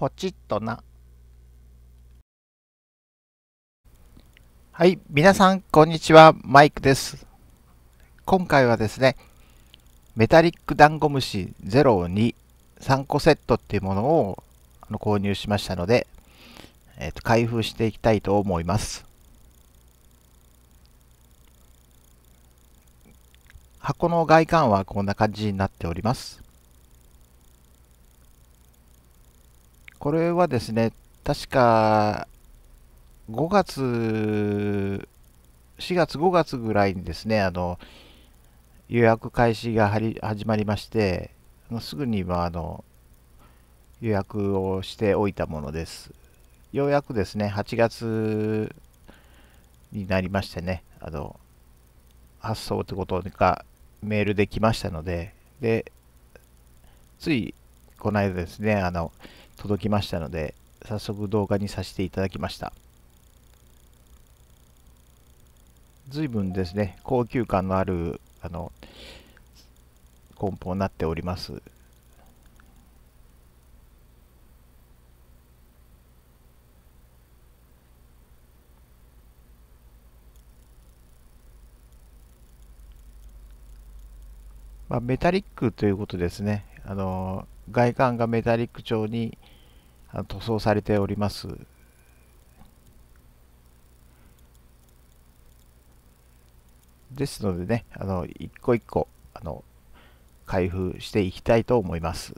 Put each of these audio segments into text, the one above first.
ポチッとな。はい、皆さん、こんにちは。マイクです。今回はですね、メタリックダンゴムシ02、3個セットっていうものを購入しましたので、えーと、と開封していきたいと思います。箱の外観はこんな感じになっております。これはですね、確か5月、4月、5月ぐらいにですね、あの予約開始が始まりまして、すぐにはあの予約をしておいたものです。ようやくですね、8月になりましてね、あの発送ってことがメールで来ましたので、で、ついこの間ですね、あの、届きましたので早速動画にさせていただきました随分ですね高級感のあるあの梱包になっておりますまあ、メタリックということですね。あの外観がメタリック調に塗装されております。ですのでね、あの一個一個あの開封していきたいと思います。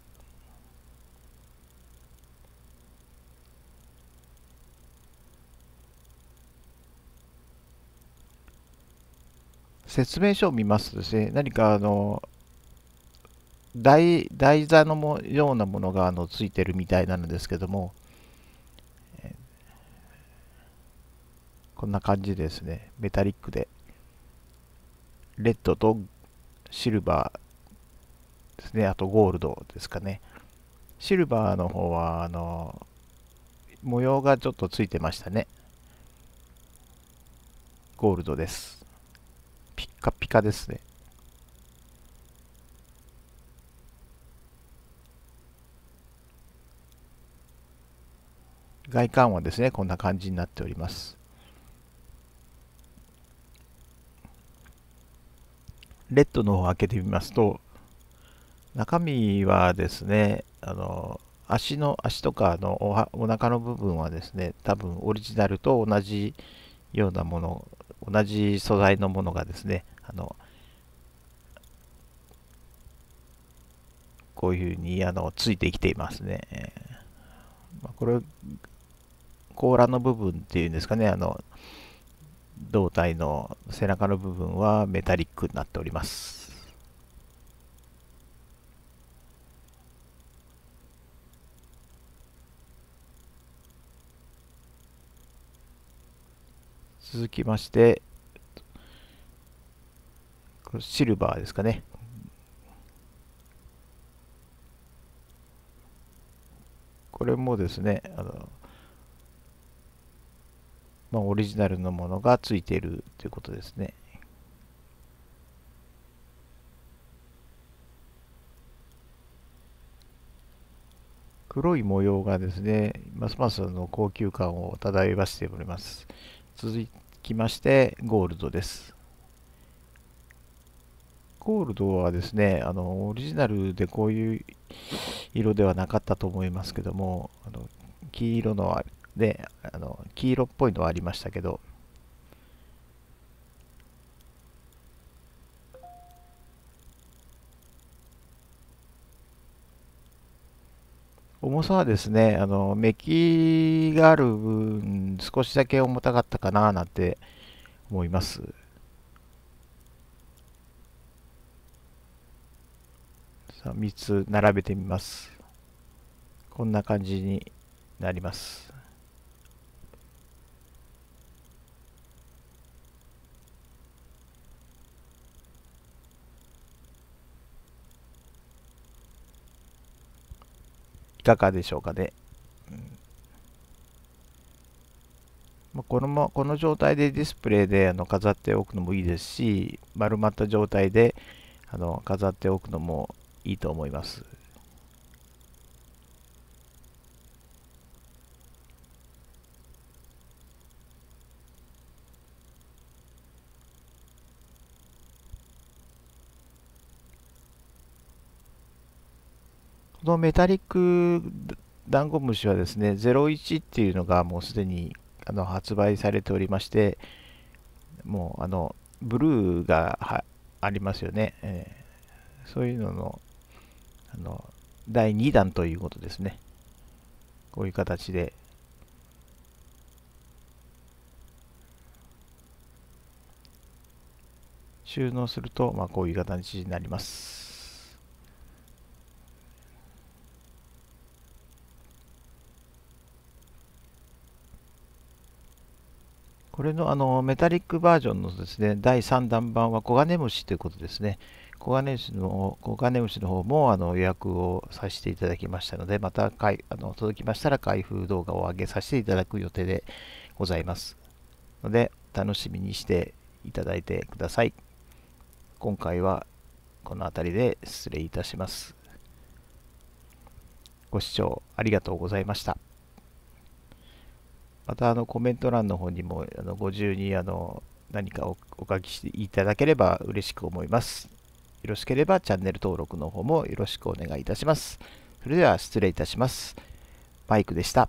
説明書を見ますとですね、何かあの台台座のもようなものがあのついてるみたいなんですけども、こんな感じですね。メタリックで。レッドとシルバーですね。あとゴールドですかね。シルバーの方は、あの、模様がちょっとついてましたね。ゴールドです。ピッカピカですね。外観はですね、こんな感じになっております。レッドの方を開けてみますと、中身はですね、あの足の足とかのおお腹の部分はですね、多分オリジナルと同じようなもの、同じ素材のものがですね、あのこういうふうにあのついてきていますね。まこれ甲羅の部分っていうんですかね、あの、胴体の背中の部分はメタリックになっております。続きまして、シルバーですかね。これもですね、あのまあ、オリジナルのものがついているということですね。黒い模様がですね、ますますの高級感を漂わせております。続きまして、ゴールドです。ゴールドはですね、あのオリジナルでこういう色ではなかったと思いますけども、あの黄色のであの黄色っぽいのはありましたけど重さはですねあのメキがある分少しだけ重たかったかななんて思います。さあ3つ並べてみます。こんな感じになります。かがでしょうかね。うんまこのまこの状態でディスプレイであの飾っておくのもいいですし、丸まった状態であの飾っておくのもいいと思います。このメタリックダンゴムシはですね、01っていうのがもうすでにあの発売されておりまして、もうあのブルーがありますよね、えー、そういうののあの第2弾ということですね。こういう形で。収納すると、まあ、こういう形になります。これのあのメタリックバージョンのですね、第3弾版はコガネムシということですね。コガネムシのコガネムシの方もあの予約をさせていただきましたので、またあの届きましたら開封動画を上げさせていただく予定でございます。ので、楽しみにしていただいてください。今回はこの辺りで失礼いたします。ご視聴ありがとうございました。またあのコメント欄の方にもあのご自由にあの何かお書きしていただければ嬉しく思います。よろしければチャンネル登録の方もよろしくお願いいたします。それでは失礼いたします。マイクでした。